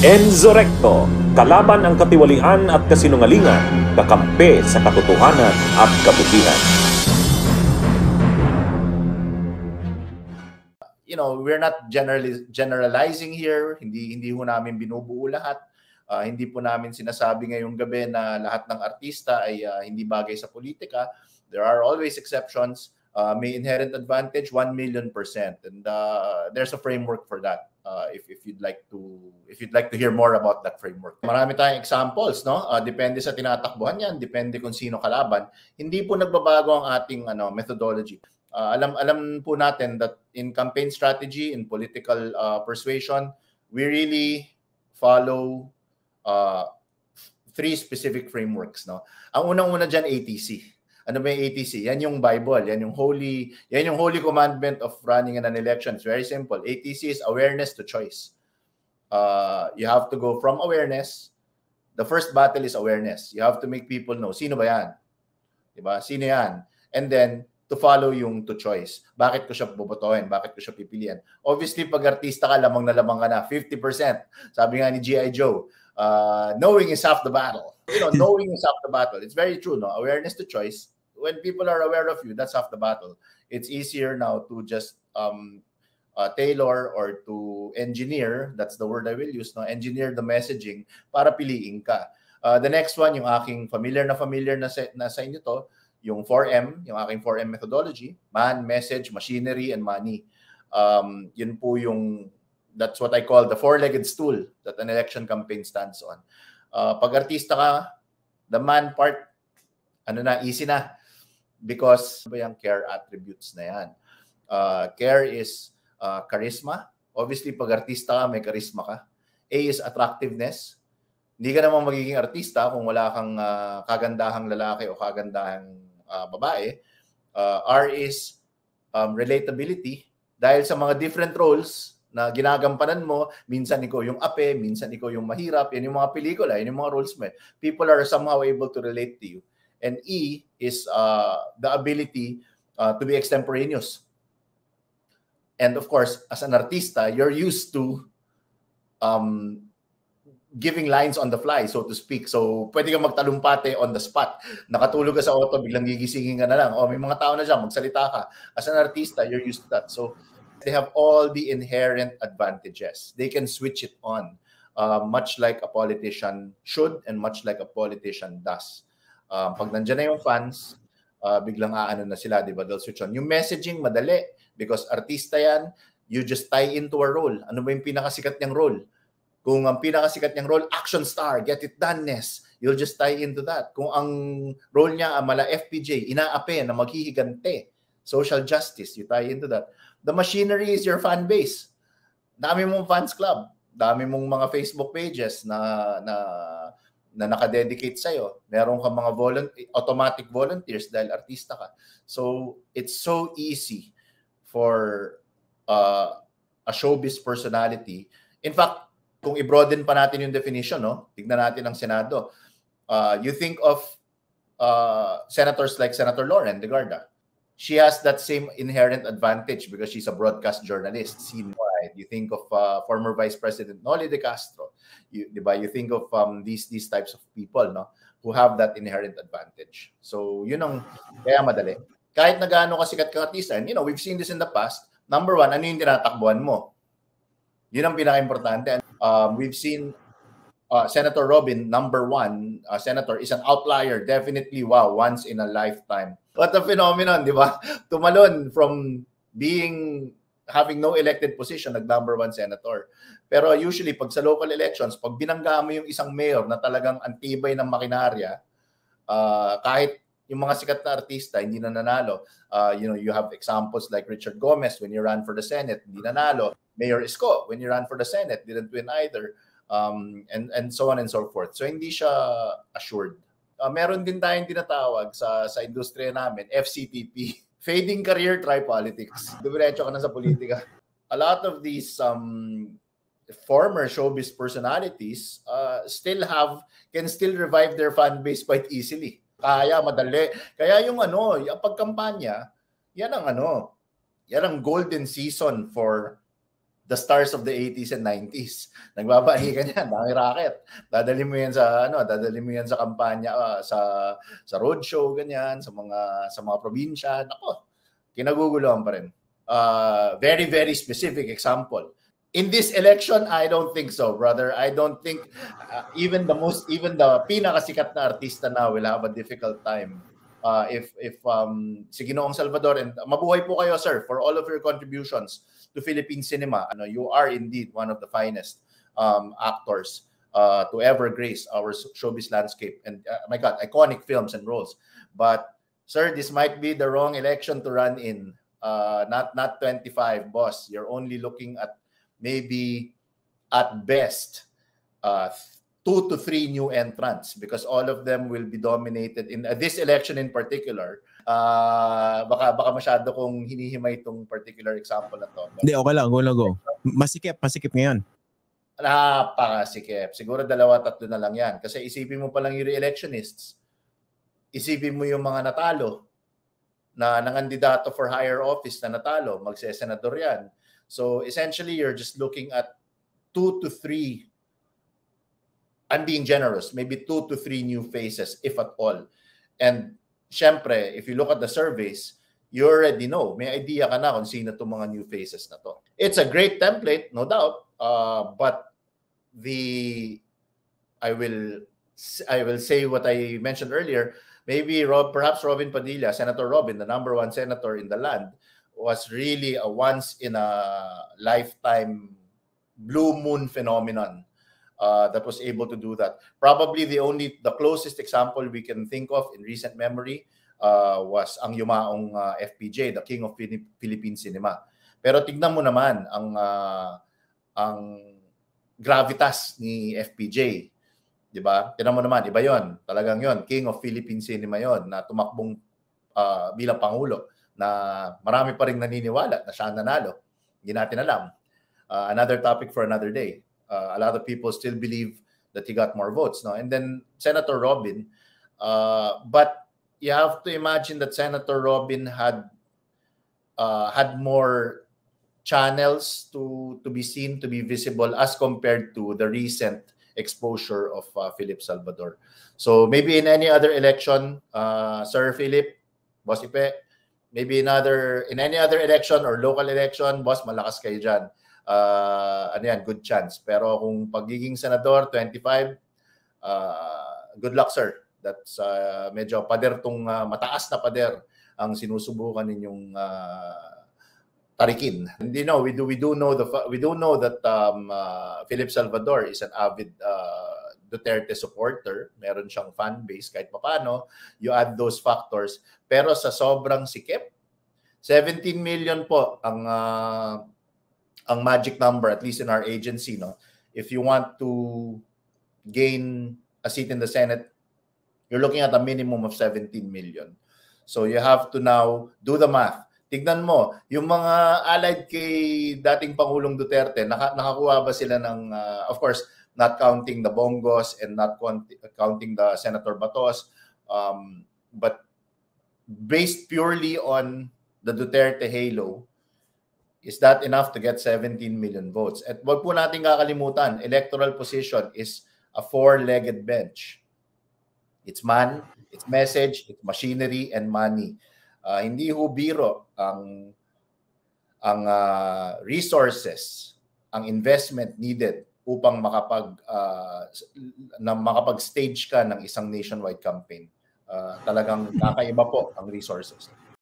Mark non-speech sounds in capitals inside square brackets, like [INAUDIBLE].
Enzo Recto, kalaban ang katiwalian at kasinungalingan, kakampi sa katotohanan at kabutihan. You know, we're not generally generalizing here. Hindi hindi ho namin binubuo lahat. Uh, hindi po namin sinasabi ngayong gabi na lahat ng artista ay uh, hindi bagay sa politika. There are always exceptions uh, may inherent advantage 1 million percent and uh, there's a framework for that uh, if, if you'd like to if you'd like to hear more about that framework marami tayong examples no uh, depende sa tinatakbuhan yan depende kung sino kalaban hindi po nagbabago ang ating ano methodology uh, alam alam po natin that in campaign strategy in political uh, persuasion we really follow uh, three specific frameworks no ang unang-una diyan ATC ano ba yung ATC? Yan yung Bible, yan yung holy, yan yung holy commandment of running an election. It's very simple. ATC is awareness to choice. Uh, you have to go from awareness. The first battle is awareness. You have to make people know, sino ba yan? Diba? Sino yan? And then, to follow yung to choice. Bakit ko siya bobotohin? Bakit ko siya pipilian? Obviously, pag artista ka, lamang na lamang ka na. 50%. Sabi nga ni G.I. Joe, uh, knowing is half the battle. You know, [LAUGHS] knowing is half the battle. It's very true, no? Awareness to choice when people are aware of you, that's half the battle. It's easier now to just um, uh, tailor or to engineer, that's the word I will use, no? engineer the messaging para piliin ka. Uh, the next one, yung aking familiar na familiar na sa, na sa inyo to, yung 4M, yung aking 4M methodology, man, message, machinery, and money. Um, yun po yung, that's what I call the four-legged stool that an election campaign stands on. Uh, pag artista ka, the man part, ano na, easy na because ano ba yung care attributes na yan? Uh, care is uh, charisma. Obviously, pag artista ka, may charisma ka. A is attractiveness. Hindi ka naman magiging artista kung wala kang uh, kagandahang lalaki o kagandahang uh, babae. Uh, R is um, relatability. Dahil sa mga different roles, na ginagampanan mo, minsan ikaw yung ape, minsan ikaw yung mahirap, yan yung mga pelikula, yan yung mga roles mo. Eh. People are somehow able to relate to you and E is uh, the ability uh, to be extemporaneous. And of course, as an artista, you're used to um, giving lines on the fly, so to speak. So, pwede kang magtalumpate on the spot. Nakatulog ka sa auto, biglang gigisingin ka na lang. O, oh, may mga tao na dyan, magsalita ka. As an artista, you're used to that. So, they have all the inherent advantages. They can switch it on, uh, much like a politician should and much like a politician does. Uh, pag nandiyan na yung fans, uh, biglang aano na sila, di ba, Del Suchon? Yung messaging, madali. Because artista yan, you just tie into a role. Ano ba yung pinakasikat niyang role? Kung ang pinakasikat niyang role, action star, get it done-ness, you'll just tie into that. Kung ang role niya, ah, mala FPJ, inaape na maghihigante, social justice, you tie into that. The machinery is your fan base. Dami mong fans club, dami mong mga Facebook pages na na na nakadedicate iyo, Meron kang mga volunteer, automatic volunteers dahil artista ka. So, it's so easy for uh, a showbiz personality. In fact, kung i-broaden pa natin yung definition, no? tignan natin ang Senado. Uh, you think of uh, senators like Senator Lauren de Garda. She has that same inherent advantage because she's a broadcast journalist, seen more right? You think of uh, former Vice President Noli De Castro, you, diba? you think of um, these these types of people no? who have that inherent advantage. So yun ang kaya madali. Kahit na gaano kasikat kang artista, and you know, we've seen this in the past, number one, ano yung tinatakbuhan mo? Yun ang pinaka-importante. Um, we've seen uh, Senator Robin, number one uh, senator, is an outlier. Definitely, wow, once in a lifetime. What a phenomenon, di ba? [LAUGHS] Tumalon from being having no elected position, nag number one senator. Pero usually, pag sa local elections, pag binangga mo yung isang mayor na talagang antibay ng makinarya, uh, kahit yung mga sikat na artista hindi na nanalo. Uh, you know, you have examples like Richard Gomez when you ran for the Senate, hindi nanalo. Mayor Isko when you ran for the Senate, didn't win either. Um, and, and so on and so forth. So hindi siya assured. Uh, meron din tayong tinatawag sa, sa industriya namin, FCTP. [LAUGHS] fading career, try politics. Ah. Dumiretso ka na sa politika. A lot of these um, former showbiz personalities uh, still have, can still revive their fan base quite easily. Kaya, madali. Kaya yung ano, yung pagkampanya, yan ang ano, yan ang golden season for the stars of the 80s and 90s. [LAUGHS] Nagbabari ka niyan, dami racket. Dadali mo yan sa ano, dadali mo yan sa kampanya uh, sa sa road show ganyan, sa mga sa mga probinsya. Nako, kinaguguluhan pa rin. Uh, very very specific example. In this election, I don't think so, brother. I don't think uh, even the most even the pinakasikat na artista na will have a difficult time uh, if if um, si Ginoong Salvador and mabuhay po kayo sir for all of your contributions to Philippine cinema. Ano, you are indeed one of the finest um, actors uh, to ever grace our showbiz landscape and uh, my god, iconic films and roles. But sir, this might be the wrong election to run in. Uh, not not 25, boss. You're only looking at maybe at best uh, two to three new entrants because all of them will be dominated in uh, this election in particular. Uh, baka baka masyado kong hinihimay itong particular example na to. Hindi, okay lang. Go lang, go. Masikip, masikip ngayon. Napakasikip. Siguro dalawa, tatlo na lang yan. Kasi isipin mo pa lang yung re-electionists. Isipin mo yung mga natalo na nangandidato for higher office na natalo. magse Magsesenador yan. So essentially, you're just looking at two to three I'm being generous, maybe two to three new faces, if at all. And syempre, if you look at the surveys, you already know, may idea ka na kung sino itong mga new faces na to. It's a great template, no doubt, uh, but the, I will, I will say what I mentioned earlier, maybe Rob, perhaps Robin Padilla, Senator Robin, the number one senator in the land, was really a once in a lifetime blue moon phenomenon uh, that was able to do that. Probably the only, the closest example we can think of in recent memory uh, was ang yumaong uh, FPJ, the King of Philippine Cinema. Pero tignan mo naman ang uh, ang gravitas ni FPJ, 'di ba? Tignan mo naman, iba 'yon. Talagang 'yon, King of Philippine Cinema 'yon na tumakbong uh, bilang pangulo na marami pa rin naniniwala na siya ang nanalo. Hindi natin alam. Uh, another topic for another day. Uh, a lot of people still believe that he got more votes. No, and then Senator Robin, uh, but you have to imagine that Senator Robin had uh, had more channels to to be seen, to be visible as compared to the recent exposure of uh, Philip Salvador. So maybe in any other election, uh, Sir Philip, Bosipe, maybe in other in any other election or local election, boss malakas kayo dyan uh, ano yan, good chance. Pero kung pagiging senador, 25, uh, ah, good luck sir. That's uh, medyo pader tong uh, mataas na pader ang sinusubukan ninyong uh, tarikin. And you know, we do we do know the we do know that um, uh, Philip Salvador is an avid uh, Duterte supporter, meron siyang fan base kahit papano, you add those factors. Pero sa sobrang sikip, 17 million po ang uh, ang magic number at least in our agency no if you want to gain a seat in the senate you're looking at a minimum of 17 million so you have to now do the math tignan mo yung mga allied kay dating pangulong Duterte naka, nakakuha ba sila ng uh, of course not counting the bongos and not counting the senator Batos um, but based purely on the Duterte halo Is that enough to get 17 million votes? At wag po natin kakalimutan, electoral position is a four-legged bench. It's man, it's message, it's machinery, and money. Uh, hindi ho biro ang, ang uh, resources, ang investment needed upang makapag uh, na makapag-stage ka ng isang nationwide campaign. Uh, talagang kakaiba po ang resources.